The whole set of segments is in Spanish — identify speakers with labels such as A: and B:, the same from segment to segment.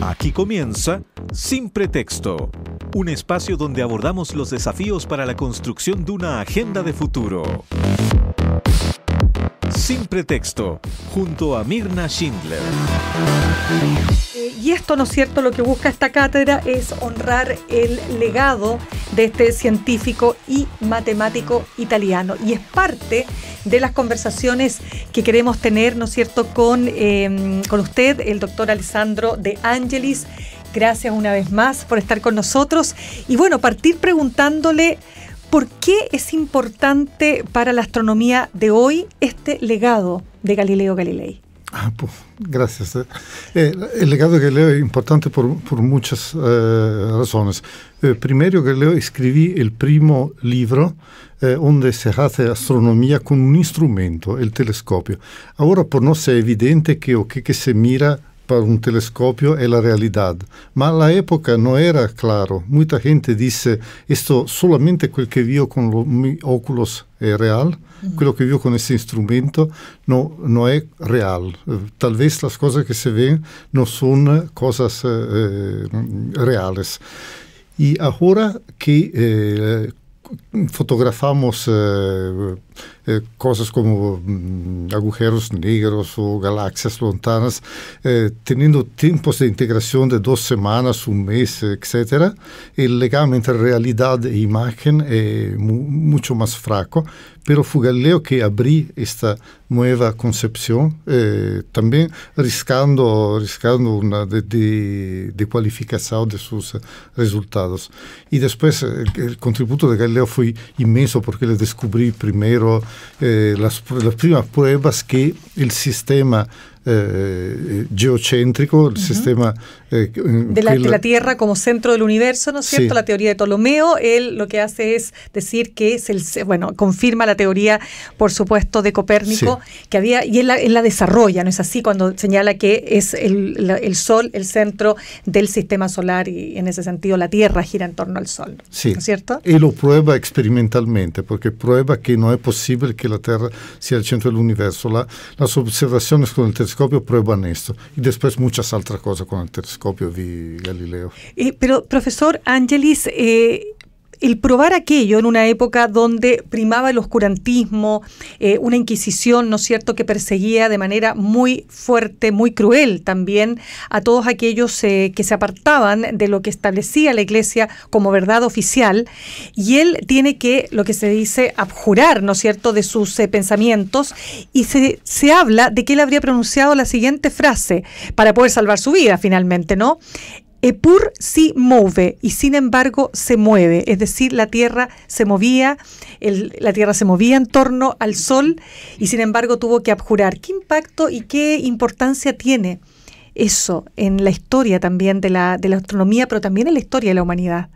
A: Aquí comienza Sin Pretexto, un espacio donde abordamos los desafíos para la construcción de una agenda de futuro. Sin Pretexto, junto a Mirna Schindler
B: y esto, ¿no es cierto?, lo que busca esta cátedra es honrar el legado de este científico y matemático italiano. Y es parte de las conversaciones que queremos tener, ¿no es cierto?, con, em, con usted, el doctor Alessandro de Angelis. Gracias una vez más por estar con nosotros. Y bueno, partir preguntándole... ¿Por qué es importante para la astronomía de hoy este legado de Galileo Galilei?
A: Ah, pues, gracias. Eh. Eh, el legado que leo es importante por, muchas eh, razones. Primero primero, Galileo escribí el primo libro donde se hace astronomía con un instrumento, el telescopio. Ahora, por no ser evidente que o que, que se mira para un telescopio è la realidad. Ma la época no era chiaro. Mucha gente dice, questo solamente quel che vio con los óculos è real, mm. quello che io con questo strumento non no è real. Talvez le cose che si vedono non sono cose eh, reali. E ora che eh, fotografamos eh, eh, cosas como mm, agujeros negros o galaxias lontanas, eh, teniendo tiempos de integración de dos semanas, un mes, etc., el legame entre realidad e imagen es mucho más fraco, pero fue Galileo que abrió esta nueva concepción, eh, también riscando, riscando una de, de, cualificación de sus eh, resultados. Y después eh, el, contributo de Galileo fue inmenso porque le descubrí primero las primeras pruebas que el sistema eh, geocéntrico el sistema... Eh, mm, de, la,
B: Tierra como centro del universo, ¿no es cierto? La teoría de Ptolomeo, él lo que hace es decir que es el... Bueno, confirma la teoría, por supuesto, de Copérnico, que había... Y él la, desarrolla, ¿no es así? Cuando señala que es el, Sol el centro del sistema solar y en ese sentido la Tierra gira en torno al Sol, ¿no
A: es cierto? Y lo prueba experimentalmente, porque prueba que no es posible que la Tierra sea el centro del universo. las observaciones con el telescopio prueban esto. Y después muchas otras cosas con el telescopio de Galileo.
B: Eh, pero, profesor Ángelis, eh, el probar aquello en una época donde primaba el oscurantismo, eh, una inquisición, ¿no es cierto?, que perseguía de manera muy fuerte, muy cruel también a todos aquellos eh, que se apartaban de lo que establecía la Iglesia como verdad oficial. Y él tiene que, lo que se dice, abjurar, ¿no es cierto?, de sus eh, pensamientos. Y se, se habla de que él habría pronunciado la siguiente frase para poder salvar su vida finalmente, ¿no? Epur sí mueve y sin embargo se mueve, es decir, la Tierra se movía, la Tierra se movía en torno al Sol y sin embargo tuvo que abjurar. ¿Qué impacto y qué importancia tiene eso en la historia también de la, astronomía, pero también en la historia de la humanidad?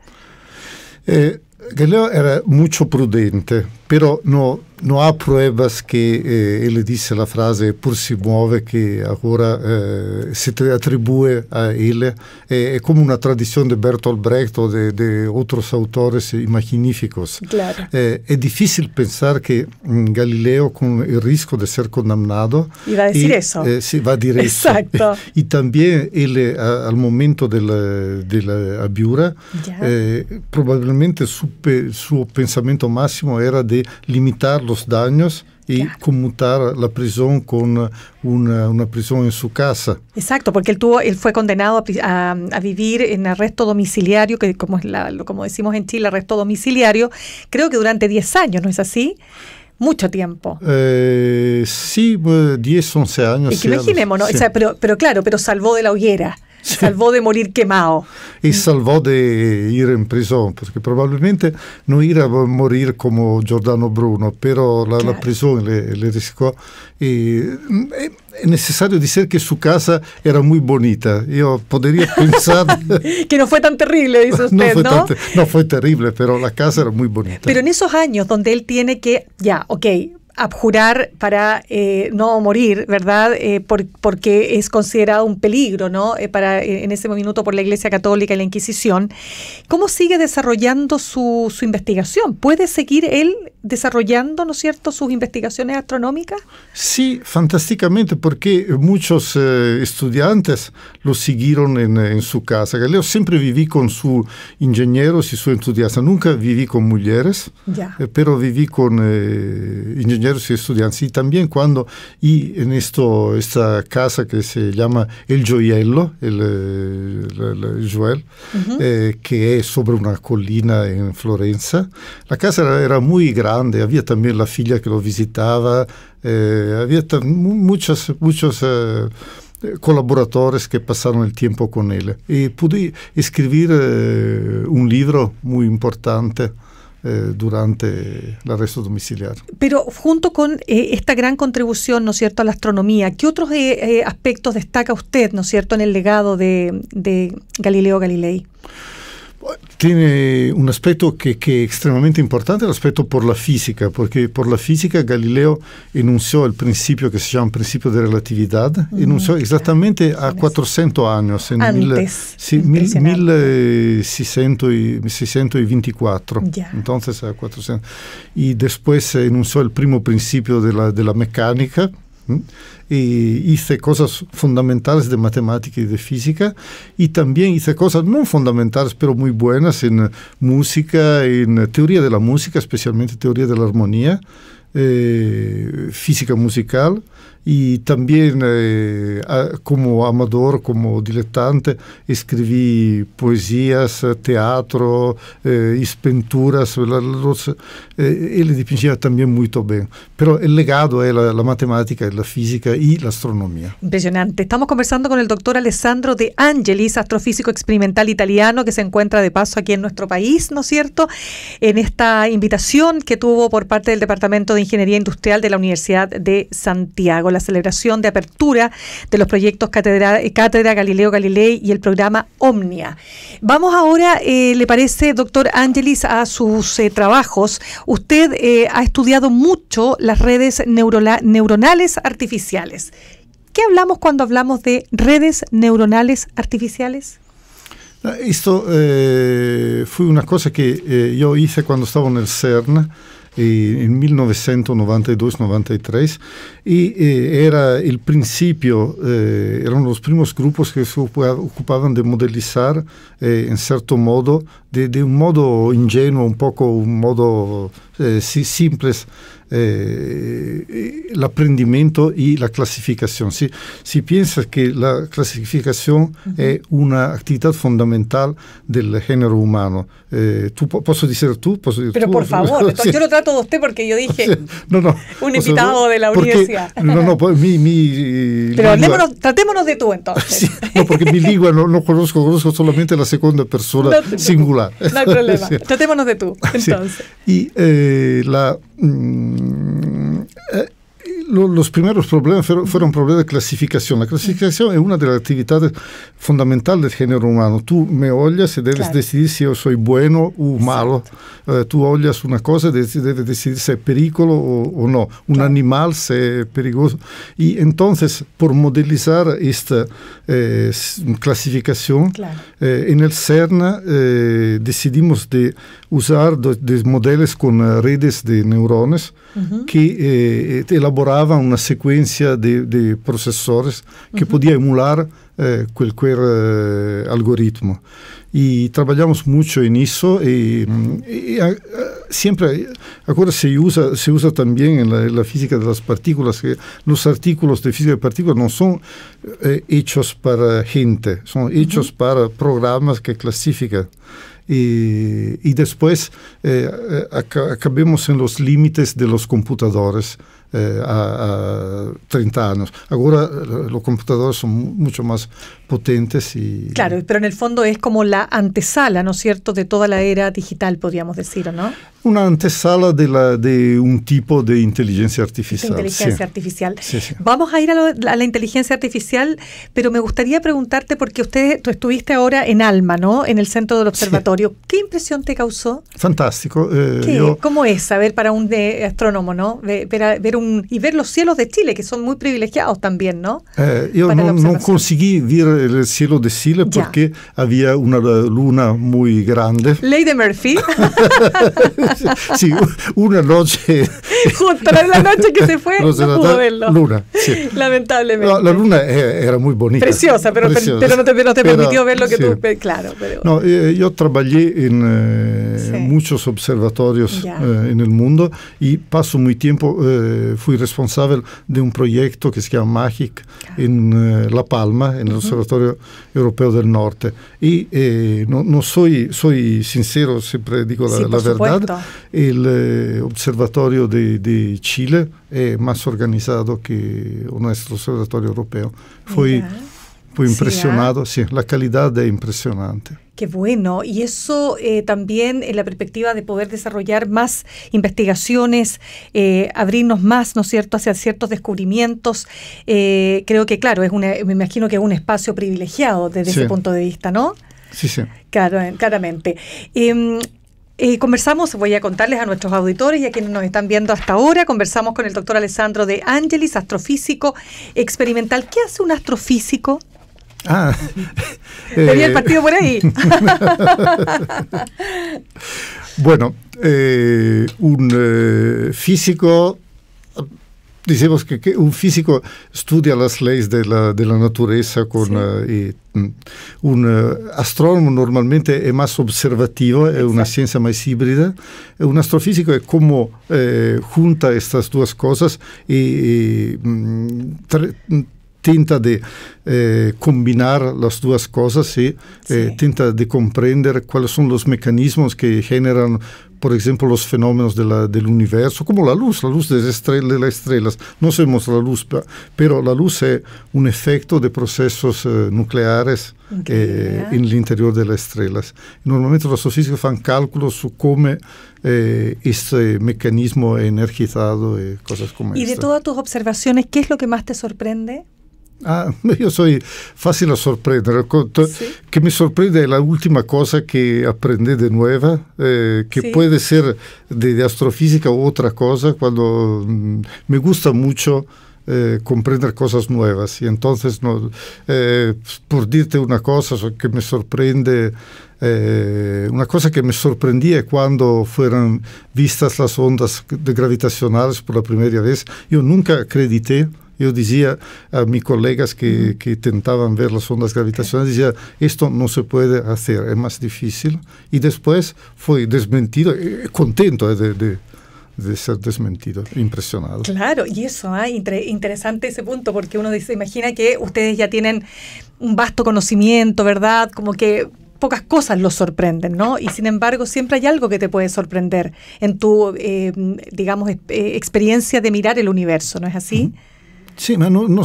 A: Eh, Galileo era mucho prudente, pero no no ha pruebas que eh, ele disse a frase por si muove que agora eh, se atribui a ele é, é como uma tradição de Bertolt Brecht ou de, de outros autores magníficos claro. é, eh, é difícil pensar que um, mm, Galileo com o risco de ser condenado vai a dizer isso eh, sì, va a dire Exacto. e, e também ele a, al momento della, della abiura yeah. eh, probabilmente il suo pensamento massimo era di limitarlo los daños y conmutar la prisión con una, prisión en su casa.
B: Exacto, porque él, tuvo, él fue condenado a, vivir en arresto domiciliario, que como, es la, como decimos en Chile, arresto domiciliario, creo que durante 10 años, ¿no es así? mucho tiempo.
A: Eh, sí, 10, pues, 11 años. imaginémonos,
B: pero, pero claro, pero salvó de la hoguera. Salvó de morir quemado.
A: Y salvó de ir en prisión, porque probablemente no iría a morir como Giordano Bruno, pero la, prisión le, le mm, Es necesario decir que su casa era muy bonita. Yo podría pensar... Que no fue tan terrible, dice usted, no, fue ¿no? no fue terrible, pero la casa era muy bonita.
B: Pero en esos años donde él tiene que, ya, ok, abjurar para eh, no morir, ¿verdad? Eh, porque es considerado un peligro, ¿no? Eh, para, en ese momento por la Iglesia Católica y la Inquisición. ¿Cómo sigue desarrollando su, su investigación? ¿Puede seguir él desarrollando, ¿no es cierto?, sus investigaciones
A: astronómicas. Sí, fantásticamente, porque muchos eh, estudiantes lo siguieron en, su casa. Galileo siempre viví con sus ingenieros y su estudiantes. Nunca viví con mujeres, eh, pero viví con eh, ingenieros y estudiantes. Y también cuando, y en esto, esta casa que se llama El Gioiello, el, que es sobre una colina en Florencia, la casa era muy grande había también la filia que lo visitaba, eh, había muchos, muchos eh, colaboradores que pasaron el tiempo con él. Y pude escribir eh, un libro muy importante durante el arresto domiciliario.
B: Pero junto con esta gran contribución, ¿no cierto?, a la astronomía, ¿qué otros aspectos destaca usted, ¿no cierto?, en el legado de, de Galileo Galilei.
A: tiene un aspetto che, que, es extremadamente importante, l'aspetto aspecto por la fisica, perché por la fisica Galileo enunciò il principio che si chiama principio di relatività, mm. enunció exactamente a 400 anni, en Antes, ah, mil, sí, 1624, yeah. entonces a 400, y después enunció el primo principio della, la, de hice cosas fundamentales de matemática y de física y también hice cosas no fundamentales pero muy buenas en eh, música, en eh, teoría de la música, especialmente teoría de la armonía, eh, física musical y también eh, como amador, como diletante, escribí poesías, eh, teatro, eh, pinturas. Los, eh, él dipingía también muy bien, pero el legado es la, la, matemática, la física y la astronomía.
B: Impresionante. Estamos conversando con el doctor Alessandro De Angelis, astrofísico experimental italiano que se encuentra de paso aquí en nuestro país, ¿no es cierto? En esta invitación que tuvo por parte del Departamento de Ingeniería Industrial de la Universidad de Santiago la celebración de apertura de los proyectos Cátedra, Cátedra Galileo Galilei y el programa Omnia. Vamos ahora, eh, ¿le parece, doctor Angelis, a sus eh, trabajos? Usted eh, ha estudiado mucho las redes neuronales artificiales. ¿Qué hablamos cuando hablamos de redes neuronales artificiales?
A: Ah, esto fue una cosa que yo hice cuando estaba en el CERN en 1992-93 y eh, era el principio, eh, eran los primeros grupos que se ocupaban de modelizar eh, en cierto modo, de, un modo ingenuo, un poco un modo simples, eh, el aprendimiento y la clasificación. Si, si piensas que la clasificación es una actividad fundamental del género humano, eh, tú, ¿puedo decir tú? Pero por favor, yo lo
B: trato de usted porque yo dije, no, no, un invitado de la porque, universidad. No, no,
A: pues, mi, mi... Pero
B: tratémonos de tú entonces.
A: no, porque mi lengua no, conozco, conozco solamente la segunda persona singular. No hay problema,
B: tratémonos de tú entonces.
A: Y eh, la... Mm, eh, los primeros problemas fueron problemas de clasificación. La clasificación es una de las actividades fundamentales del género humano. Tú me oyes y debes decidir si yo soy bueno o malo. Eh, tú oyes una cosa y debes decidir si es peligro o, no. Un animal si es peligroso. Y entonces, por modelizar esta eh, clasificación, en el CERN decidimos de usar modelos con eh, redes de neurones que eh, eh, elaboraban una secuencia de, procesores que podía emular cualquier algoritmo. Y trabajamos mucho en eso. y se usa se usa la física la física las partículas Los artículos de física de partículas no son hechos para gente, son hechos para programas que clasifican y, después eh, eh, acabemos en los límites de los computadores eh, a 30 años. Ahora eh, los computadores son mucho más potentes y...
B: Claro, pero en el fondo es como la antesala, ¿no es cierto?, de toda la era digital, podríamos decir, no?
A: Una antesala de, de un tipo de inteligencia artificial. inteligencia
B: artificial. Vamos a ir a, la inteligencia artificial, pero me gustaría preguntarte, porque usted, tú estuviste ahora en Alma, ¿no?, en el centro del observatorio. ¿Qué impresión te causó?
A: Fantástico. Eh,
B: ¿Cómo es, a para un astrónomo, ¿no?, ver un y ver los cielos de Chile, que son muy privilegiados también, ¿no?
A: Eh, yo no, conseguí ver el cielo de Chile porque había una luna muy grande.
B: Lady Murphy.
A: sí, una noche.
B: Justo la noche que se fue, no, pudo verlo. Luna, Lamentablemente. La,
A: luna eh, era muy bonita. Preciosa, pero, pero no, te, permitió ver lo que tú.
B: Claro, pero.
A: No, eh, yo trabajé en muchos observatorios en el mundo y paso muy tiempo. fui responsável de um projeto que se chama MAGIC em eh, La Palma, no mhm. Observatório Europeu do Norte. E eh, não, não sou, sou sincero, sempre digo sì, la, verità, l'Osservatorio Observatório de, de Chile é mais organizado que o nosso Observatório Europeu. Foi. Yeah. Fue ¿ah? impresionado, sí, la calidad es impresionante.
B: Qué bueno, y eso eh, también en la perspectiva de poder desarrollar más investigaciones, eh, abrirnos más, ¿no es cierto?, hacia ciertos descubrimientos. Eh, creo que, claro, es una, me imagino que es un espacio privilegiado desde ese punto de vista, ¿no? Sí, sí. Claro, claramente. Em, conversamos, voy a contarles a nuestros auditores y a quienes nos están viendo hasta ahora, conversamos con el doctor Alessandro de Angelis, astrofísico experimental. ¿Qué hace un astrofísico?
A: Ah, tenía el eh. partido por ahí. bueno, eh, un eh, físico, decimos que, un físico estudia las leyes de la, naturaleza con, mm, un astrónomo normalmente es más observativo, es una ciencia más híbrida. Un astrofísico es como junta estas dos cosas y, mm, tenta de eh, combinar las dos cosas eh, tenta de comprender cuáles son los mecanismos que generan por ejemplo los fenómenos del universo como la luz, la luz de las estrellas. No vemos la luz, pero la luz es un efecto de procesos eh, nucleares en el interior de las estrellas Normalmente los físicos hacen cálculos sobre cómo este mecanismo es energizado y cosas ¿Y de todas
B: tus observaciones, qué es lo que más te sorprende?
A: Ah, yo soy fácil a sorprender Que me sorprende la última cosa que aprendí de nueva, eh, que puede ser de, astrofísica u otra cosa, cuando mm, me gusta mucho eh, comprender cosas nuevas. Y entonces, no, eh, por dirte una cosa que me sorprende, una cosa que me sorprendía cuando fueron vistas las ondas gravitacionales por la primera vez, yo nunca acredité yo decía a mis colegas que, que tentaban ver las ondas gravitacionales, decía, esto no se puede hacer, es más difícil. Y después fue desmentido, eh, contento eh, de, de ser desmentido, impresionado.
B: Claro, y eso, ah, interesante ese punto, porque uno dice, imagina que ustedes ya tienen un vasto conocimiento, ¿verdad? Como que pocas cosas los sorprenden, ¿no? Y sin embargo, siempre hay algo que te puede sorprender en tu, eh, digamos, experiencia de mirar el universo, ¿no es así?
A: Sì, ma no, no,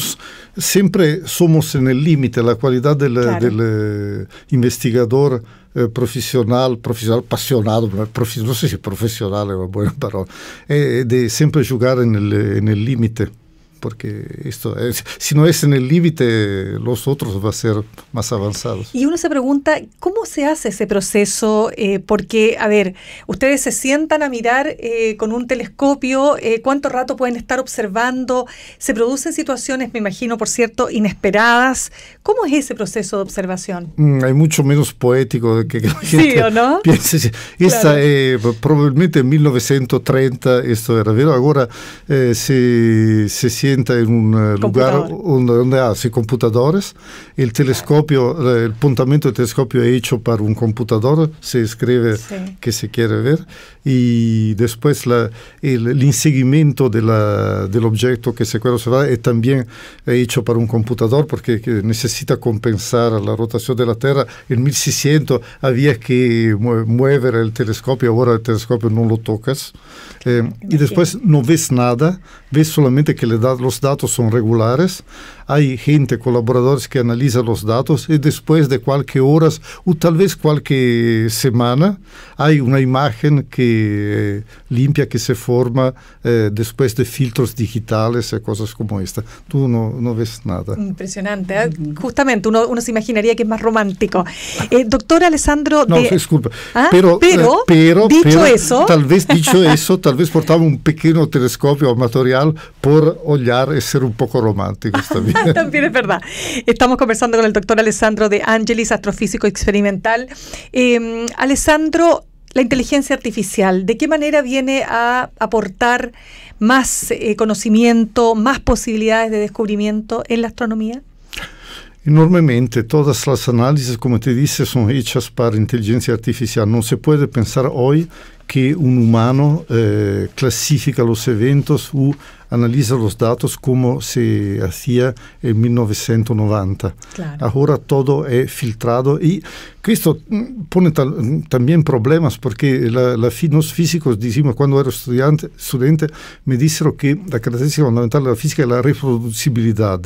A: sempre somos nel limite, la qualità dell'investigador claro. eh, professional, professional passionato, professional, non so se professionale è una buona parola, è, eh, ed è sempre giocare nel, nel limite. porque esto si no es en el límite, los otros va a ser más avanzados.
B: Y uno se pregunta, ¿cómo se hace ese proceso? Eh, porque, a ver, ustedes se sientan a mirar eh, con un telescopio, eh, ¿cuánto rato pueden estar observando? Se producen situaciones, me imagino, por cierto, inesperadas. ¿Cómo es ese proceso de observación?
A: Mm, hay mucho menos poético de que, que la ¿Sí o no? Esta, probablemente en 1930 esto era, pero ahora se, se en un eh, lugar donde, hace ah, computadores. El telescopio, eh, el apuntamiento del telescopio es hecho para un computador, se escribe que se quiere ver. Y después el, el, del objeto que se quiere observar es también hecho para un computador porque necesita compensar la rotación de la Tierra. En 1600 había que mover el telescopio, ahora el telescopio no lo tocas. Eh, y después no ves nada, ves solamente que le da los datos son regulares, hay gente, colaboradores que analizan los datos y después de cualquier horas o tal vez cualquier semana hay una imagen que eh, limpia que se forma eh, después de filtros digitales y eh, cosas como esta. Tú no, ves nada.
B: Impresionante. Justamente, uno, uno, se imaginaría que es más romántico. doctor Alessandro... No, de... Ah, pero, pero, dicho eso... Tal vez dicho eso,
A: tal vez portaba un pequeño telescopio amatorial por olhar y ser un poco romántico también.
B: También es verdad. Estamos conversando con el doctor Alessandro de Angelis, astrofísico experimental. Em, Alessandro, la inteligencia artificial, ¿de qué manera viene a aportar más eh, conocimiento, más posibilidades de descubrimiento en la astronomía?
A: Enormemente, todas las análisis, como te dice, son hechas para inteligencia artificial. No se puede pensar hoy que un humano eh, clasifica los eventos u analiza los datos como se hacía en 1990. Ahora todo es filtrado y esto mm, pone mm, también problemas porque los físicos, cuando era estudiante, estudiante, me dijeron que la característica fundamental de la física es la reproducibilidad.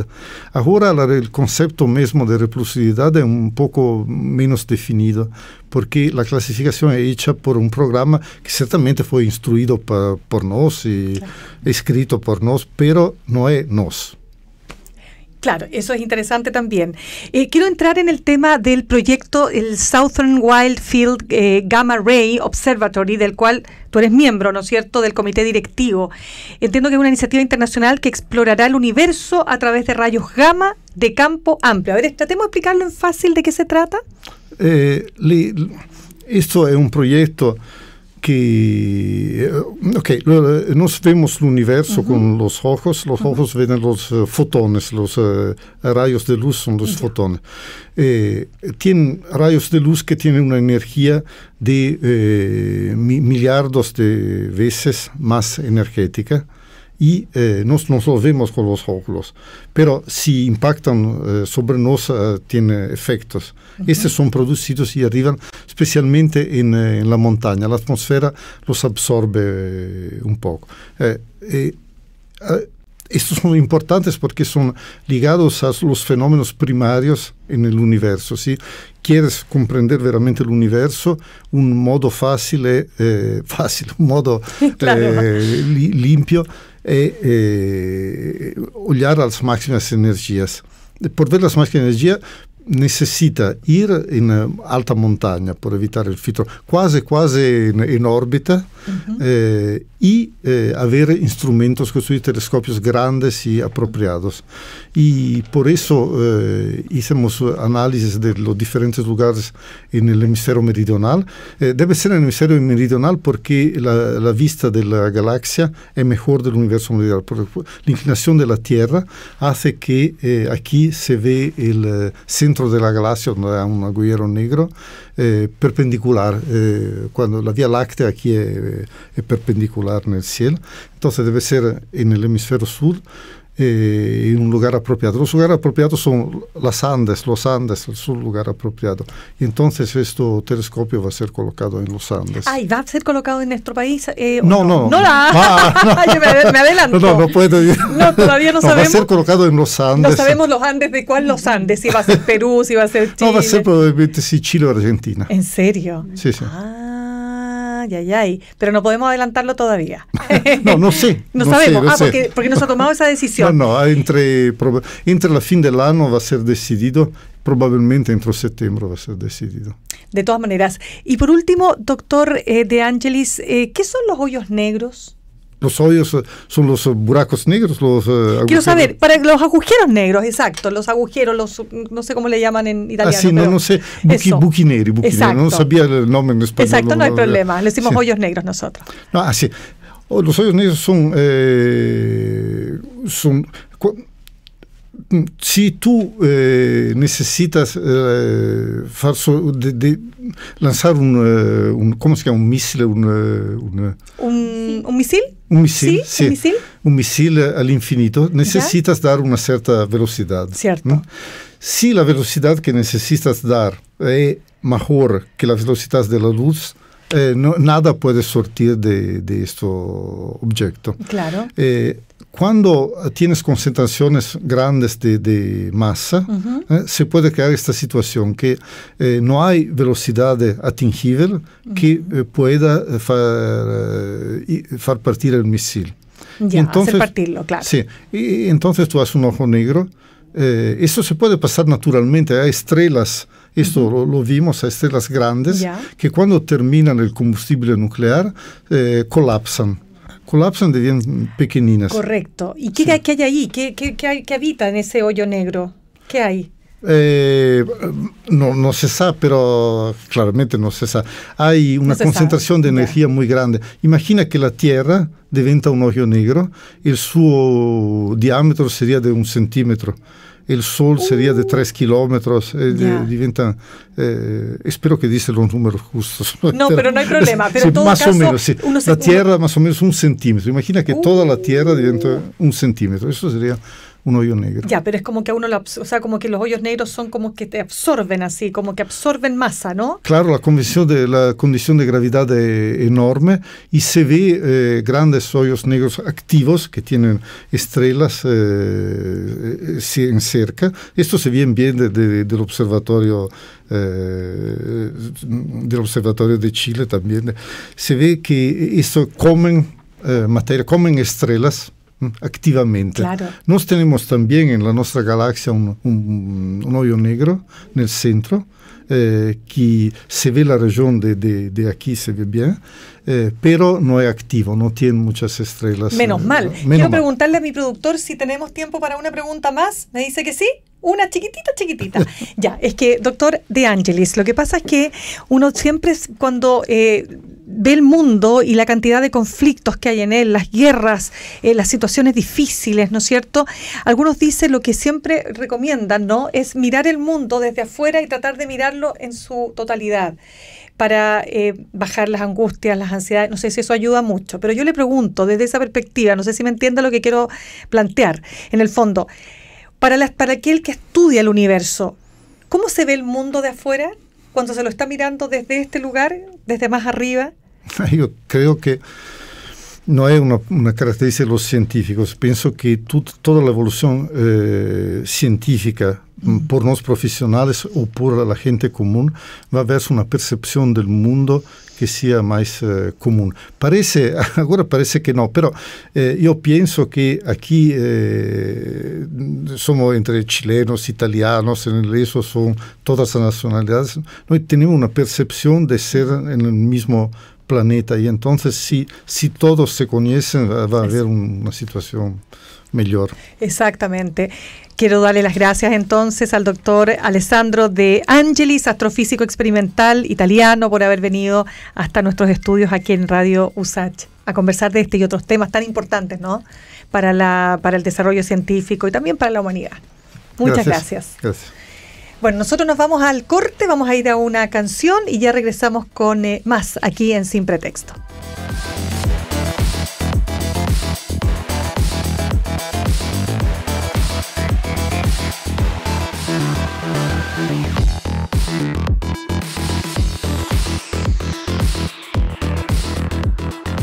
A: Ahora el concepto mismo de reproducibilidad es un poco menos definido porque la clasificación es hecha por un programa que ciertamente fue instruido por, nos y escrito por nos, pero no es nos.
B: Claro, eso es interesante también. Eh, quiero entrar en el tema del proyecto, el Southern Wildfield Field eh, Gamma Ray Observatory, del cual tú eres miembro, ¿no es cierto?, del comité directivo. Entiendo que es una iniciativa internacional que explorará el universo a través de rayos gamma de campo amplio. A ver, tratemos de explicarlo en fácil de qué se trata.
A: Eh, esto es un proyecto que eh, ok eh, vemos el universo con los ojos los ojos ven los fotones los rayos de luz son los fotones tienen rayos de luz que tienen una energía de eh, de veces más energética y eh, no nos, nos vemos con los óculos. Pero si impactan eh, sobre nosotros, eh, tiene efectos. Estos son producidos y arriban especialmente en, la montaña. La atmósfera los absorbe un poco. Ah, estos son importantes porque son ligados a los fenómenos primarios en el universo. Si quieres comprender realmente el universo, un modo fácil, fácil un modo limpio é, é olhar as máximas energias. Por ver as máximas energias. necessita ir in eh, alta montagna per evitare il filtro, quasi quasi in, in orbita, uh-huh. eh, e eh, avere strumenti, con sui telescopios e appropriati. E per questo eh, hicimos análisis de los diferentes lugares en el meridional. Eh, deve essere nel hemisferio meridional perché la, la, vista della galassia è mejor dell'universo mondiale. L'inclinazione della Terra hace che eh, qui si veda il centro eh, centro della galassia dove ha un agujero negro eh, perpendicular, eh, quando la Via Láctea aquí es, es perpendicular nel cielo, quindi deve essere en el hemisferio sur. Eh, en un lugar apropiado. Los lugares apropiados son las Andes, los Andes es un lugar apropiado. Entonces, este telescopio va a ser colocado en los Andes.
B: Ay, ¿va a ser colocado en nuestro país? Eh, no, no, no. No, la... no. Ah. me, adelanto. No, no,
A: No, todavía no, sabemos. Va a ser colocado en los Andes. No sabemos
B: los Andes de cuál los Andes, si va a ser Perú, si va a ser Chile. No, va a ser
A: probablemente Chile o Argentina.
B: ¿En serio?
A: Sí, sí. Ah.
B: Pero no podemos adelantarlo todavía.
A: no, no sé. no, sabemos. ah, Porque, nos ha tomado esa decisión. No, no, entre, entre la fin del año va a ser decidido probablemente entre septiembre va a ser decidido.
B: De todas maneras. Y por último, doctor eh, De Angelis, eh, ¿qué son los hoyos negros?
A: los hoyos eh, son los eh, buracos negros, los eh, agujeros. Quiero saber,
B: para los agujeros negros, exacto, los agujeros, los no sé cómo le llaman en italiano. Ah, sí, no, no sé, buqui,
A: buquineri, neri. no sabía el nombre en español. Exacto, no, hay problema, le decimos hoyos negros nosotros. No, así, ah, oh, los hoyos negros son, mm, si tú necesitas lanzar un, ¿cómo se llama? Un misil, un,
B: ¿Un, un misil.
A: Un misil, ¿Sí? al infinito necesitas dar una cierta velocidad. Cierto. Si la velocidad que necesitas dar es eh, mejor que la velocidad de la luz, eh, nada puede sortir de, de este objeto. Claro. Eh, cuando tienes concentraciones grandes de, masa, eh, se puede crear esta situación que no hay velocidad atingible que pueda hacer partir el misil.
B: Ya, entonces, hacer partirlo, claro. Sí,
A: y entonces tú haces un ojo negro. eso se puede pasar naturalmente, hay estrellas esto lo, vimos a estrellas grandes que cuando terminan el combustible nuclear eh, colapsan colapsan. Colapsan, bien pequeñinas.
B: Correcto. ¿Y qué, hay ahí? ¿Qué, qué, habita en ese hoyo negro? ¿Qué hay?
A: Eh, no, no, se sabe, pero claramente no se sabe. Hay una concentración de energía muy grande. Imagina que la Tierra deventa un hoyo negro, y su diámetro sería de un centímetro el Sol sería de 3 uh. kilómetros, diventa, eh, eh que che los un justos, No, pero no hay problema, más o menos, sí. La Tierra más o menos un centímetro, imagina que toda la uh. Tierra diventa un centímetro, eso sería un hoyo negro.
B: Ya, pero es como que uno o sea, como que los hoyos negros son como que te absorben así, como que absorben masa, ¿no?
A: Claro, la condición de, la condición de gravedad es enorme y se ve eh, grandes hoyos negros activos que tienen estrellas eh, eh, en cerca. Esto se ve bien del observatorio del observatorio de Chile también. Se ve que esto comen materia, comen estrellas Mm, activamente. Nos tenemos también en la nuestra galaxia un, hoyo negro en el centro, eh, que se ve la región de, aquí, se ve bien, eh, pero no es activo, no tiene muchas estrellas. Menos eh, mal. Quiero
B: preguntarle a mi productor si tenemos tiempo para una pregunta más. Me dice que sí. Una chiquitita, chiquitita. ya, es que, doctor De Angelis, lo que pasa es que uno siempre, cuando ve el mundo y la cantidad de conflictos que hay en él, las guerras, eh, las situaciones difíciles, ¿no es cierto? Algunos dicen lo que siempre recomiendan, ¿no? Es mirar el mundo desde afuera y tratar de mirarlo en su totalidad para eh, bajar las angustias, las ansiedades. No sé si eso ayuda mucho, pero yo le pregunto desde esa perspectiva, no sé si me entienda lo que quiero plantear. En el fondo, para, las, para aquel que estudia el universo, ¿cómo se ve el mundo de afuera? cuando se lo está mirando desde este lugar, desde más arriba?
A: Yo creo que no es una, característica de los científicos. Pienso que toda la evolución eh, científica, mm, por los profesionales o por la gente común, va a haber una percepción del mundo que sea más eh, común. Parece, ahora parece que no, pero eh, yo pienso que aquí somos entre chilenos, italianos, en el eso son todas las nacionalidades, no tenemos una percepción de ser en el mismo planeta y entonces si, si todos se conocen va, a haber una situación mejor.
B: Exactamente. Quiero darle las gracias entonces al doctor Alessandro De Angelis, astrofísico experimental italiano, por haber venido hasta nuestros estudios aquí en Radio USACH a conversar de este y otros temas tan importantes, ¿no? Para, la, para el desarrollo científico y también para la humanidad.
A: Muchas gracias. gracias.
B: Bueno, nosotros nos vamos al corte, vamos a ir a una canción y ya regresamos con eh, más aquí en Sin Pretexto.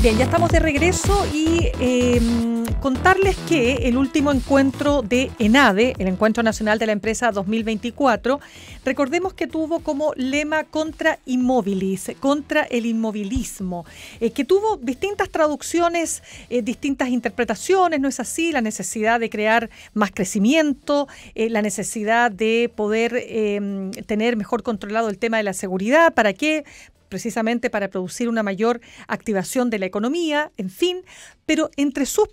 B: Bien, ya estamos de regreso y eh, Contarles que el último encuentro de ENADE, el Encuentro Nacional de la Empresa 2024, recordemos que tuvo como lema contra inmobilis, contra el inmovilismo, eh, que tuvo distintas traducciones, eh, distintas interpretaciones, ¿no es así? La necesidad de crear más crecimiento, eh, la necesidad de poder tener mejor controlado el tema de la seguridad, ¿para qué? precisamente para producir una mayor activación de la economía, en fin, pero entre sus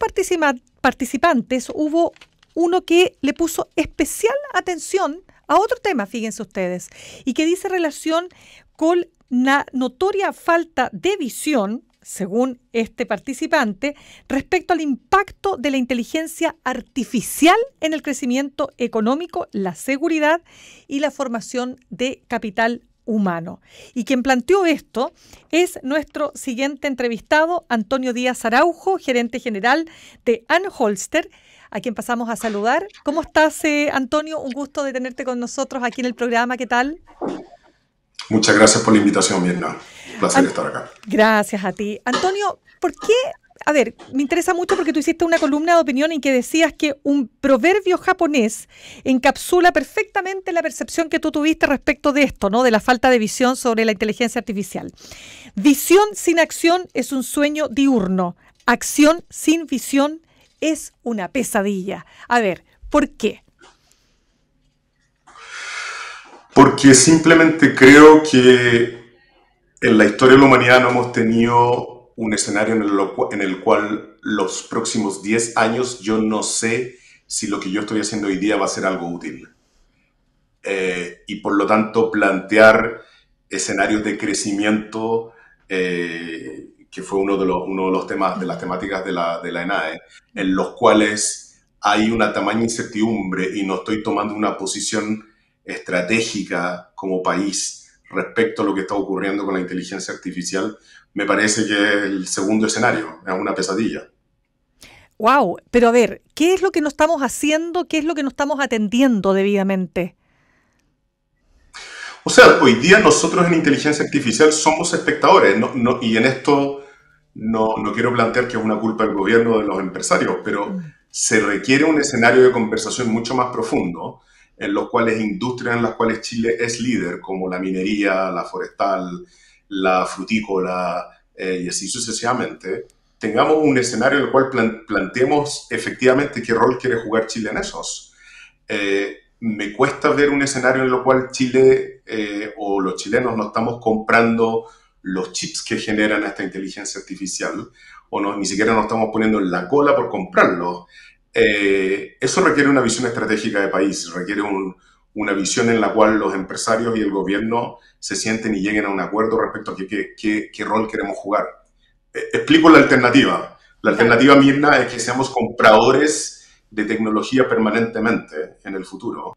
B: participantes hubo uno que le puso especial atención a otro tema, fíjense ustedes, y que dice relación con la notoria falta de visión, según este participante, respecto al impacto de la inteligencia artificial en el crecimiento económico, la seguridad y la formación de capital humano. Y quien planteó esto es nuestro siguiente entrevistado, Antonio Díaz Araujo, gerente general de Anholster, a quien pasamos a saludar. ¿Cómo estás, eh, Antonio? Un gusto de tenerte con nosotros aquí en el programa. ¿Qué tal?
C: Muchas gracias por la invitación, Mirna. Un placer estar acá.
B: Gracias a ti. Antonio, ¿por qué a ver, me interesa mucho porque tú hiciste una columna de opinión en que decías que un proverbio japonés encapsula perfectamente la percepción que tú tuviste respecto de esto, ¿no? De la falta de visión sobre la inteligencia artificial. Visión sin acción es un sueño diurno. Acción sin visión es una pesadilla. A ver, ¿por qué?
C: Porque simplemente creo que en la historia de la humanidad no hemos tenido un escenario en el, cual los próximos 10 años yo no sé si lo que yo estoy haciendo hoy día va a ser algo útil. Eh, y por lo tanto plantear escenarios de crecimiento, eh, que fue uno de, los, uno de los temas, de las temáticas de la, de la ENAE, en los cuales hay una tamaña incertidumbre y no estoy tomando una posición estratégica como país respecto a lo que está ocurriendo con la inteligencia artificial, me parece que el segundo escenario es una pesadilla.
B: Wow, pero a ver, ¿qué es lo que no estamos haciendo? ¿Qué es lo que no estamos atendiendo debidamente?
C: O sea, hoy día nosotros en inteligencia artificial somos espectadores, y en esto no, quiero plantear que es una culpa del gobierno o de los empresarios, pero mm. se requiere un escenario de conversación mucho más profundo, en los cuales industrias en las cuales Chile es líder, como la minería, la forestal, la frutícola eh, y así sucesivamente, tengamos un escenario en el cual planteemos efectivamente qué rol quiere jugar Chile en esos. Eh, me cuesta ver un escenario en el cual Chile eh, o los chilenos no estamos comprando los chips que generan esta inteligencia artificial o no, ni siquiera nos estamos poniendo en la cola por comprarlo. eso requiere una visión estratégica de país, requiere un, una visión en la cual los empresarios y el gobierno se sienten y lleguen a un acuerdo respecto a qué, qué, rol queremos jugar. Eh, explico la alternativa. La alternativa, Mirna, es que seamos compradores de tecnología permanentemente en el futuro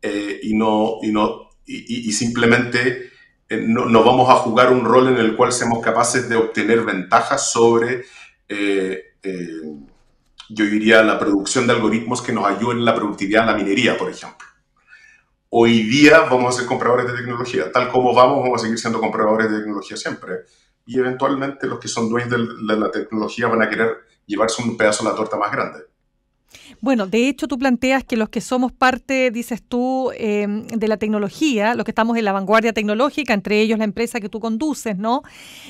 C: eh, y, no, y, no, y, simplemente eh, no, nos vamos a jugar un rol en el cual seamos capaces de obtener ventajas sobre, yo diría, la producción de algoritmos que nos ayuden en la productividad en la minería, por ejemplo hoy día vamos a ser compradores de tecnología. Tal como vamos, vamos a seguir siendo compradores de tecnología siempre. Y eventualmente los que son dueños de la tecnología van a querer llevarse un pedazo de la torta más grande.
B: Bueno, de hecho tú planteas que los que somos parte, dices tú, em, de la tecnología, los que estamos en la vanguardia tecnológica, entre ellos la empresa que tú conduces, ¿no?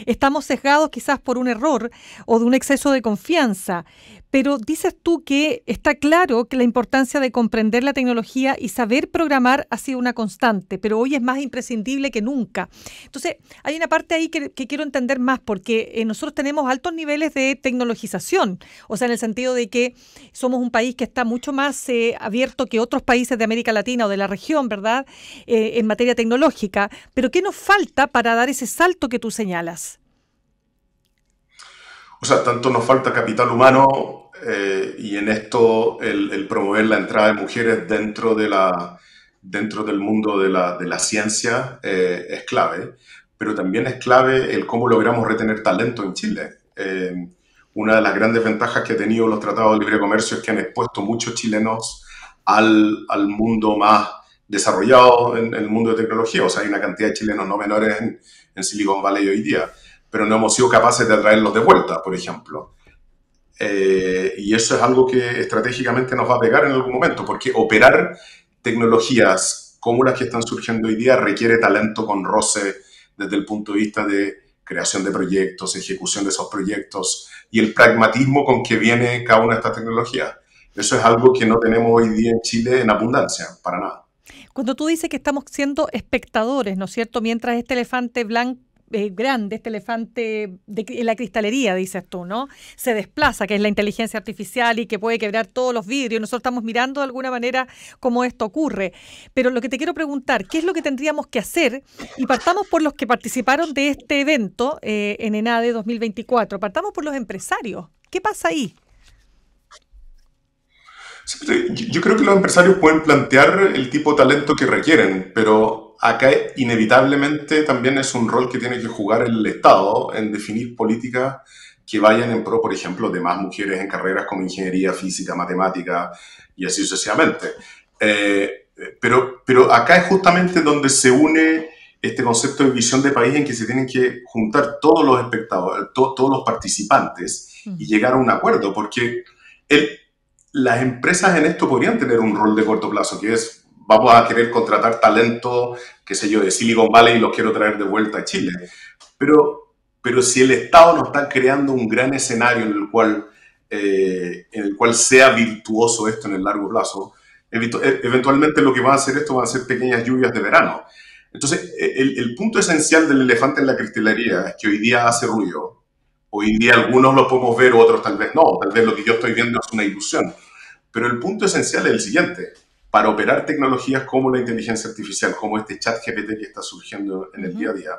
B: Estamos sesgados quizás por un error o de un exceso de confianza, pero dices tú que está claro que la importancia de comprender la tecnología y saber programar ha sido una constante, pero hoy es más imprescindible que nunca. Entonces, hay una parte ahí que, quiero entender más, porque eh, nosotros tenemos altos niveles de tecnologización, o sea, en el sentido de que somos un país que está mucho más eh, abierto que otros países de América Latina o de la región, ¿verdad?, eh, en materia tecnológica. Pero ¿qué nos falta para dar ese salto que tú señalas?
C: O sea, tanto nos falta capital humano eh, y en esto el, promover la entrada de mujeres dentro, de la, dentro del mundo de la, ciencia es clave, pero también es clave el cómo logramos retener talento en Chile. Una de las grandes ventajas que han tenido los tratados de libre comercio es que han expuesto muchos chilenos al, al mundo más desarrollado en, el mundo de tecnología. O sea, hay una cantidad de chilenos no menores en, Silicon Valley hoy día, pero no hemos sido capaces de atraerlos de vuelta, por ejemplo. Eh, y eso es algo que estratégicamente nos va a pegar en algún momento, porque operar tecnologías como las que están surgiendo hoy día requiere talento con roce desde el punto de vista de creación de proyectos, ejecución de esos proyectos y el pragmatismo con que viene cada una de estas tecnologías. Eso es algo que no tenemos hoy día en Chile en abundancia, para nada.
B: Cuando tú dices que estamos siendo espectadores, ¿no es cierto? Mientras este elefante blanco eh, grande, este elefante de, la cristalería, dices tú, ¿no? Se desplaza, que es la inteligencia artificial y que puede quebrar todos los vidrios. Nosotros estamos mirando de alguna manera cómo esto ocurre. Pero lo que te quiero preguntar, ¿qué es lo que tendríamos que hacer? Y partamos por los que participaron de este evento eh, en ENADE 2024. Partamos por los empresarios. ¿Qué pasa ahí?
C: Yo creo que los empresarios pueden plantear el tipo de talento que requieren, pero acá inevitablemente también es un rol que tiene que jugar el Estado en definir políticas que vayan en pro, por ejemplo, de más mujeres en carreras como ingeniería, física, matemática y así sucesivamente. Eh, pero, pero acá es justamente donde se une este concepto de visión de país en que se tienen que juntar todos los espectadores, todos los participantes mm. y llegar a un acuerdo, porque las empresas en esto podrían tener un rol de corto plazo, que es vamos a querer contratar talento, qué sé yo, de Silicon Valley y los quiero traer de vuelta a Chile. Pero, pero si el Estado no está creando un gran escenario en el cual, eh, en el cual sea virtuoso esto en el largo plazo, e-, eventualmente lo que va a hacer esto van a ser pequeñas lluvias de verano. Entonces, e-, el, el, punto esencial del elefante en la cristalería es que hoy día hace ruido. Hoy día algunos lo podemos ver, otros tal vez no. Tal vez lo que yo estoy viendo es una ilusión. Pero el punto esencial es el siguiente para operar tecnologías como la inteligencia artificial, como este chat GPT que está surgiendo en el día a día,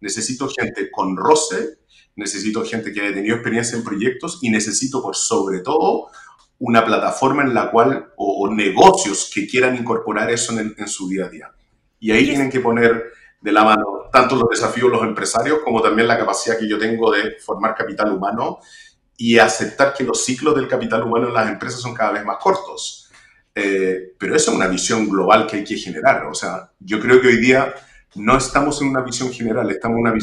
C: necesito gente con roce, necesito gente que haya tenido experiencia en proyectos y necesito, por sobre todo, una plataforma en la cual, o, negocios que quieran incorporar eso en, en, su día a día. Y ahí tienen que poner de la mano tanto los desafíos de los empresarios como también la capacidad que yo tengo de formar capital humano y aceptar que los ciclos del capital humano en las empresas son cada vez más cortos eh, pero eso es una visión global que hay que generar. O sea, yo creo que hoy día no estamos en una visión general, estamos en una,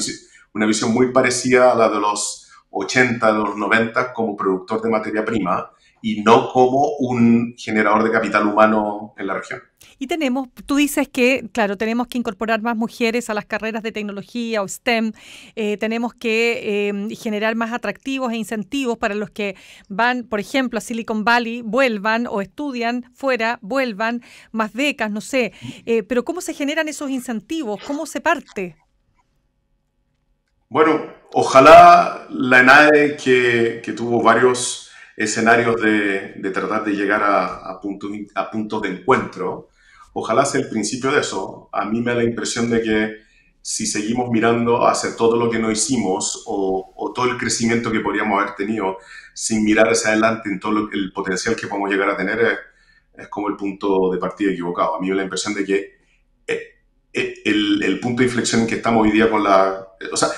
C: una visión muy parecida a la de los 80, los 90 como productor de materia prima y no como un generador de capital humano en la región.
B: Y tenemos, tú dices que, claro, tenemos que incorporar más mujeres a las carreras de tecnología o STEM, eh, tenemos que eh, generar más atractivos e incentivos para los que van, por ejemplo, a Silicon Valley, vuelvan o estudian fuera, vuelvan, más becas, no sé. Eh, pero ¿cómo se generan esos incentivos? ¿Cómo se parte?
C: Bueno, ojalá la ENAE, que, tuvo varios escenarios de, tratar de llegar a, a a puntos de encuentro, Ojalá sea el principio de eso. A mí me da la impresión de que si seguimos mirando hacia todo lo que no hicimos o, todo el crecimiento que podríamos haber tenido sin mirar hacia adelante en todo el potencial que podemos llegar a tener, es, como el punto de partida equivocado. A mí me da la impresión de que eh, eh, el, el punto de inflexión en que estamos hoy día con la... Eh, o sea,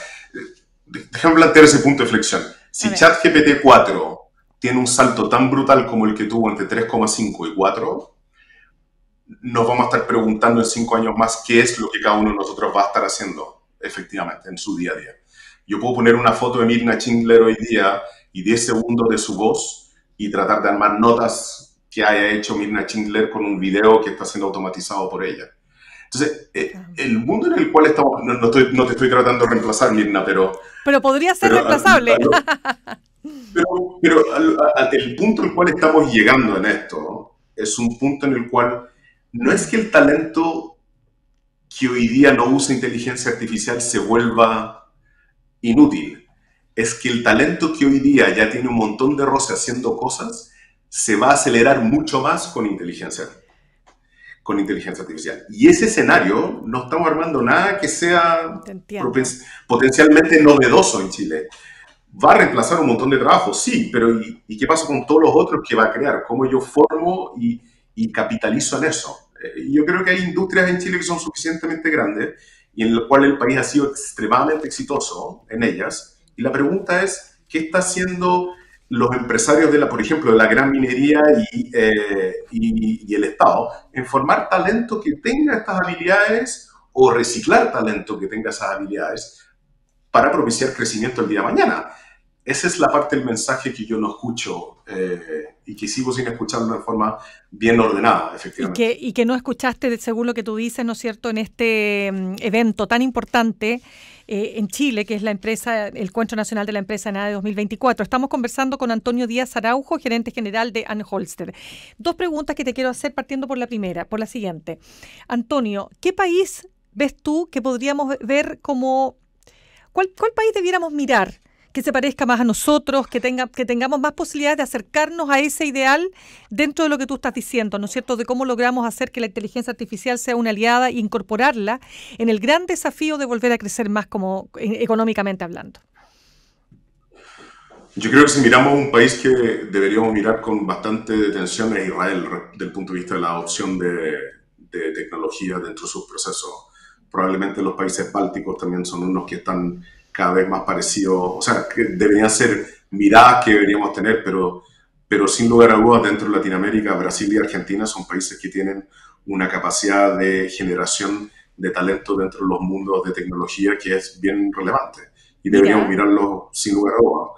C: déjame plantear ese punto de inflexión. Si ChatGPT 4 tiene un salto tan brutal como el que tuvo entre 3,5 y 4, nos vamos a estar preguntando en cinco años más qué es lo que cada uno de nosotros va a estar haciendo efectivamente en su día a día. Yo puedo poner una foto de Mirna Chindler hoy día y 10 segundos de su voz y tratar de armar notas que haya hecho Mirna Chindler con un video que está siendo automatizado por ella. Entonces, eh, el mundo en el cual estamos, no, te estoy tratando de reemplazar, Mirna, pero...
B: Pero podría ser reemplazable.
C: Pero, el punto en el cual estamos llegando en esto es un punto en el cual no es que el talento que hoy día no usa inteligencia artificial se vuelva inútil. Es que el talento que hoy día ya tiene un montón de roce haciendo cosas se va a acelerar mucho más con inteligencia, con inteligencia artificial. Y ese escenario no estamos armando nada que sea potencialmente novedoso en Chile. Va a reemplazar un montón de trabajo, sí, pero ¿y qué pasa con todos los otros que va a crear? ¿Cómo yo formo y, y capitalizo en eso. Eh, yo creo que hay industrias en Chile que son suficientemente grandes y en lo cual el país ha sido extremadamente exitoso en ellas. Y la pregunta es, ¿qué está haciendo los empresarios de la, por ejemplo, de la gran minería y, eh, y, el Estado, en formar talento que tenga estas habilidades o reciclar talento que tenga esas habilidades para propiciar crecimiento el día de mañana esa es la parte del mensaje que yo no escucho eh, y que sigo sin escuchar de forma bien ordenada, efectivamente.
B: Y que, no escuchaste, según lo que tú dices, ¿no es cierto?, en este mm, evento tan importante eh, en Chile, que es la empresa, el Encuentro Nacional de la Empresa de 2024. Estamos conversando con Antonio Díaz Araujo, gerente general de Anholster. Dos preguntas que te quiero hacer partiendo por la primera, por la siguiente. Antonio, ¿qué país ves tú que podríamos ver como... cuál país debiéramos mirar? que se parezca más a nosotros, que, tenga, que tengamos más posibilidades de acercarnos a ese ideal dentro de lo que tú estás diciendo, ¿no es cierto?, de cómo logramos hacer que la inteligencia artificial sea una aliada e incorporarla en el gran desafío de volver a crecer más como eh, económicamente hablando.
C: Yo creo que si miramos un país que deberíamos mirar con bastante detención es Israel, desde el punto de vista de la adopción de, de tecnología dentro de sus procesos. Probablemente los países bálticos también son unos que están cada vez más parecido, o sea, que deberían ser miradas que deberíamos tener, pero, pero sin lugar a dudas dentro de Latinoamérica, Brasil y Argentina son países que tienen una capacidad de generación de talento dentro de los mundos de tecnología que es bien relevante y deberíamos mirarlo sin lugar a dudas.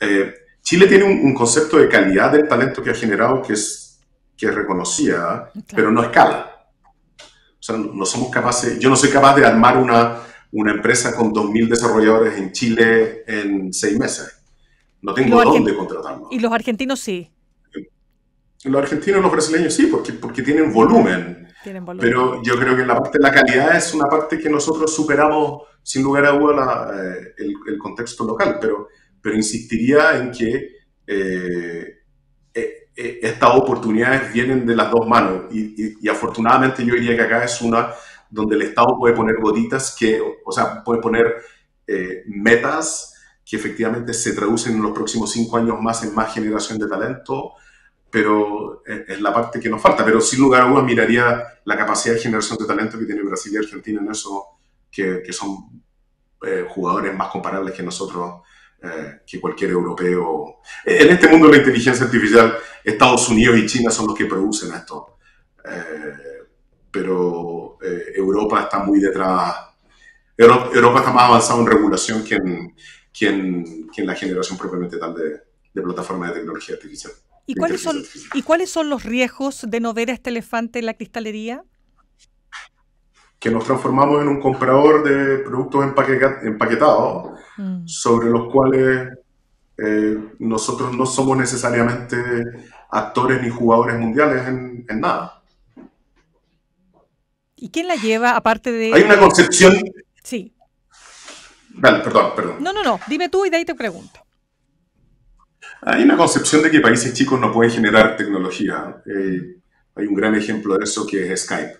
C: Eh, Chile tiene un, concepto de calidad del talento que ha generado que es, que es reconocida, pero no escala. O sea, no somos capaces, yo no soy capaz de armar una una empresa con 2.000 desarrolladores en Chile en seis meses. No tengo dónde contratarlo.
B: ¿Y los argentinos sí?
C: Los argentinos y los brasileños sí, porque, porque tienen volumen. Pero yo creo que la parte la calidad es una parte que nosotros superamos sin lugar a duda eh, el, contexto local. Pero, pero insistiría en que eh, eh, estas oportunidades vienen de las dos manos. y afortunadamente yo diría que acá es una donde el Estado puede poner gotitas que, o sea, puede poner eh, metas que efectivamente se traducen en los próximos cinco años más en más generación de talento, pero eh, es la parte que nos falta. Pero sin lugar a dudas miraría la capacidad de generación de talento que tiene Brasil y Argentina en eso, que, son eh, jugadores más comparables que nosotros, que cualquier europeo. En este mundo de la inteligencia artificial, Estados Unidos y China son los que producen esto pero eh, Europa está muy detrás. Europa, está más avanzada en regulación que en, que en, la generación propiamente tal de, de plataformas de tecnología artificial.
B: ¿Y cuáles, son, ¿Y cuáles son los riesgos de no ver a este elefante en la cristalería?
C: que nos transformamos en un comprador de productos empaquetados mm. sobre los cuales eh, nosotros no somos necesariamente actores ni jugadores mundiales en nada.
B: ¿Y quién la lleva aparte de...? Hay una concepción... Sí.
C: Vale, perdón, perdón.
B: No, no, no, dime tú y de ahí te pregunto.
C: Hay una concepción de que países chicos no pueden generar tecnología. Eh, hay un gran ejemplo de eso que es Skype.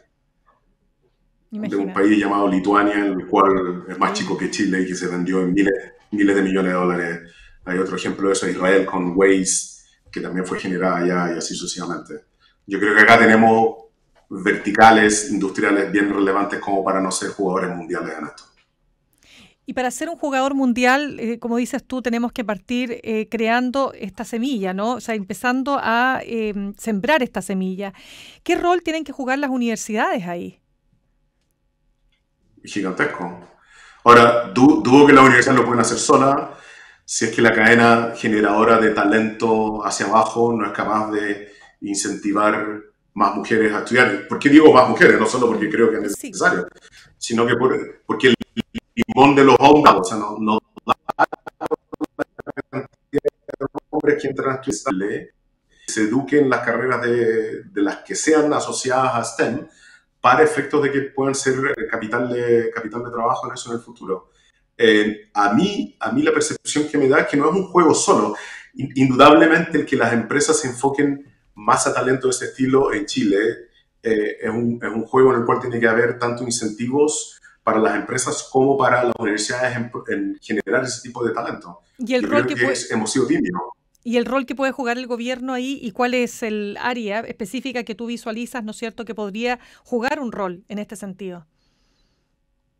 C: De un país llamado Lituania, el cual es más chico que Chile y que se vendió en miles, miles de millones de dólares. Hay otro ejemplo de eso, Israel con Waze, que también fue generada allá y así sucesivamente. Yo creo que acá tenemos verticales industriales bien relevantes como para no ser jugadores mundiales en esto.
B: Y para ser un jugador mundial, eh, como dices tú, tenemos que partir eh, creando esta semilla, ¿no? O sea, empezando a em, sembrar esta semilla. ¿Qué rol tienen que jugar las universidades ahí?
C: Gigantesco. Ahora, dudo que las universidades lo pueden hacer solas, si es que la cadena generadora de talento hacia abajo no es capaz de incentivar más mujeres a estudiar. ¿Por qué digo más mujeres? No solo porque creo que es necesario, sino que porque el limón de los hombres, o sea, no, no los hombres que entran a estudiar, se eduquen las carreras de, de, las que sean asociadas a STEM para efectos de que puedan ser eh, capital de, capital de trabajo en eso en el futuro. Eh, a, mí, a mí la percepción que me da es que no es un juego solo. Indudablemente el que las empresas se enfoquen masa talento de este estilo en Chile eh, es, un, juego en el cual tiene que haber tanto incentivos para las empresas como para las universidades en, generar ese tipo de talento. Y el rol que, puede... hemos sido tímidos.
B: Y el rol que puede jugar el gobierno ahí y cuál es el área específica que tú visualizas, ¿no es cierto?, que podría jugar un rol en este sentido.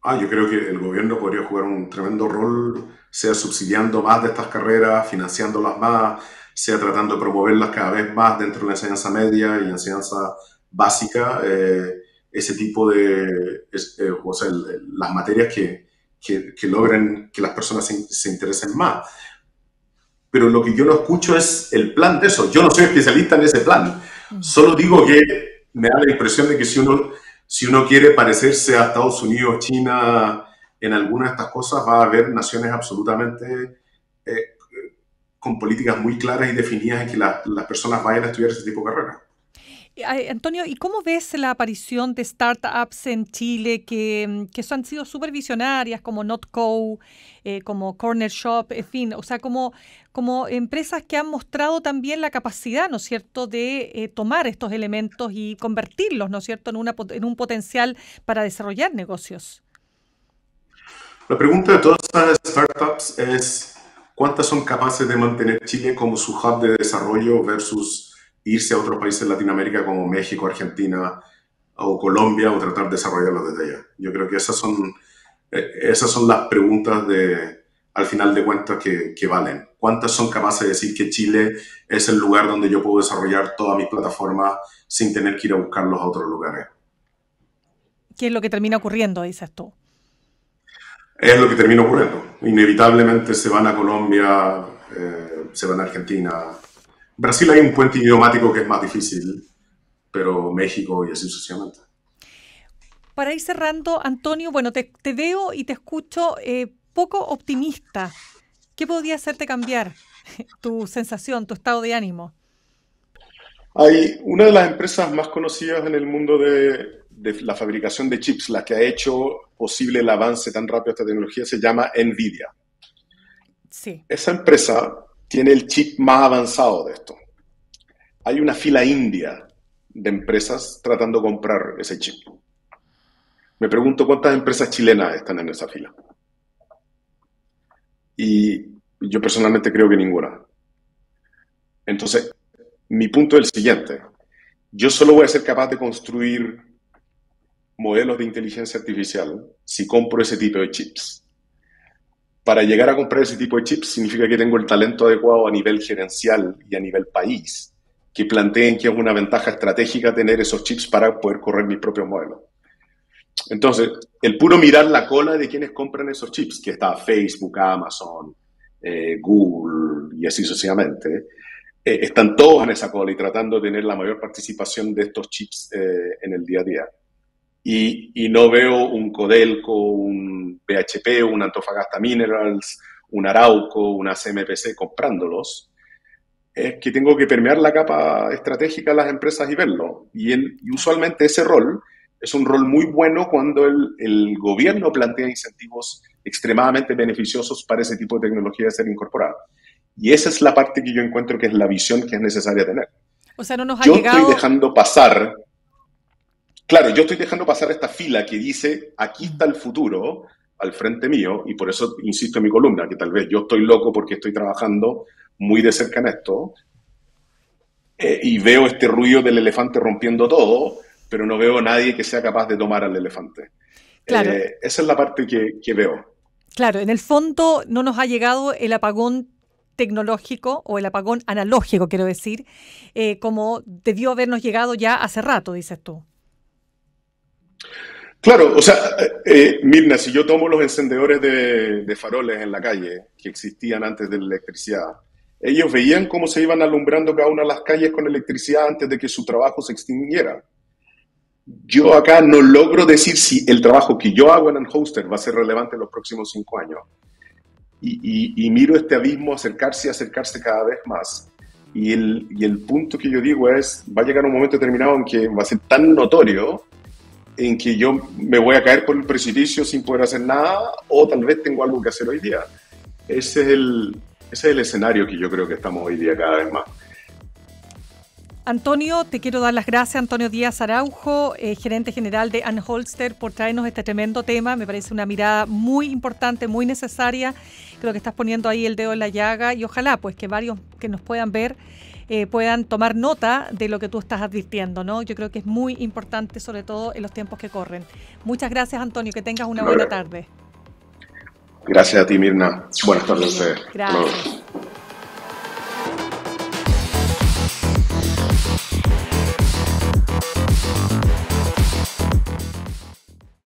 C: Ah, yo creo que el gobierno podría jugar un tremendo rol, sea subsidiando más de estas carreras, financiándolas más, sea tratando de promoverlas cada vez más dentro de la enseñanza media y enseñanza básica, eh, ese tipo de, eh, o sea, las materias que, que, logren que las personas se, interesen más. Pero lo que yo no escucho es el plan de eso. Yo no soy especialista en ese plan. Solo digo que me da la impresión de que si uno, si uno quiere parecerse a Estados Unidos, China, en alguna de estas cosas, va a haber naciones absolutamente... Eh, con políticas muy claras y definidas en que las personas vayan a estudiar ese tipo de carrera.
B: Eh, Antonio, ¿y cómo ves la aparición de startups en Chile que, mm, han sido supervisionarias como NotCo, eh, como Corner Shop, en fin, o sea, como, como empresas que han mostrado también la capacidad, ¿no es cierto?, de eh, tomar estos elementos y convertirlos, ¿no es cierto?, en, una, en un potencial para desarrollar negocios.
C: La pregunta de todas las startups es, ¿Cuántas son capaces de mantener Chile como su hub de desarrollo versus irse a otros países de Latinoamérica como México, Argentina o Colombia o tratar de desarrollarlo desde allá? Yo creo que esas son, eh, esas son las preguntas de, al final de cuentas que, que valen. ¿Cuántas son capaces de decir que Chile es el lugar donde yo puedo desarrollar todas mis plataformas sin tener que ir a buscarlos a otros lugares?
B: ¿Qué es lo que termina ocurriendo, dices tú?
C: es lo que termina ocurriendo. Inevitablemente se van a Colombia, eh, se van a Argentina. Brasil hay un puente idiomático que es más difícil, pero México y así sucesivamente.
B: Para ir cerrando, Antonio, bueno, te, veo y te escucho eh, poco optimista. ¿Qué podría hacerte cambiar tu sensación, tu estado de ánimo?
C: Hay una de las empresas más conocidas en el mundo de de la fabricación de chips, la que ha hecho posible el avance tan rápido de esta tecnología, se llama Nvidia. Sí. Esa empresa tiene el chip más avanzado de esto. Hay una fila india de empresas tratando de comprar ese chip. Me pregunto cuántas empresas chilenas están en esa fila. Y yo personalmente creo que ninguna. Entonces, mi punto es el siguiente. Yo solo voy a ser capaz de construir modelos de inteligencia artificial si compro ese tipo de chips. Para llegar a comprar ese tipo de chips significa que tengo el talento adecuado a nivel gerencial y a nivel país, que planteen que es una ventaja estratégica tener esos chips para poder correr mi propio modelo. Entonces, el puro mirar la cola de quienes compran esos chips, que está Facebook, Amazon, eh, Google y así sucesivamente, eh, están todos en esa cola y tratando de tener la mayor participación de estos chips eh, en el día a día y, no veo un Codelco, un BHP, un Antofagasta Minerals, un Arauco, una CMPC comprándolos, es que tengo que permear la capa estratégica de las empresas y verlo. Y, usualmente ese rol es un rol muy bueno cuando el, el, gobierno plantea incentivos extremadamente beneficiosos para ese tipo de tecnología de ser incorporada. Y esa es la parte que yo encuentro que es la visión que es necesaria tener.
B: O sea, no nos ha yo estoy
C: dejando pasar claro, yo estoy dejando pasar esta fila que dice, aquí está el futuro al frente mío, y por eso insisto en mi columna, que tal vez yo estoy loco porque estoy trabajando muy de cerca en esto, eh, y veo este ruido del elefante rompiendo todo, pero no veo a nadie que sea capaz de tomar al elefante. Claro. Eh, esa es la parte que, veo.
B: Claro, en el fondo no nos ha llegado el apagón tecnológico o el apagón analógico, quiero decir, eh, como debió habernos llegado ya hace rato, dices tú.
C: Claro, o sea, eh, eh, Mirna, si yo tomo los encendedores de, faroles en la calle que existían antes de la electricidad, ellos veían cómo se iban alumbrando cada una de las calles con electricidad antes de que su trabajo se extinguiera. Yo acá no logro decir si el trabajo que yo hago en Hoster va a ser relevante en los próximos cinco años. Y, miro este abismo acercarse y acercarse cada vez más. Y el, y el punto que yo digo es, va a llegar un momento determinado en que va a ser tan notorio en que yo me voy a caer por el precipicio sin poder hacer nada o tal vez tengo algo que hacer hoy día. Ese es el, es el escenario que yo creo que estamos hoy día cada vez más.
B: Antonio, te quiero dar las gracias, Antonio Díaz Araujo, eh, gerente general de Anholster, por traernos este tremendo tema. Me parece una mirada muy importante, muy necesaria. Creo que estás poniendo ahí el dedo en la llaga y ojalá pues que varios que nos puedan ver eh, puedan tomar nota de lo que tú estás advirtiendo, ¿no? Yo creo que es muy importante, sobre todo en los tiempos que corren. Muchas gracias, Antonio, que tengas una buena tarde.
C: Gracias a ti, Mirna. Buenas tardes a ustedes. Gracias.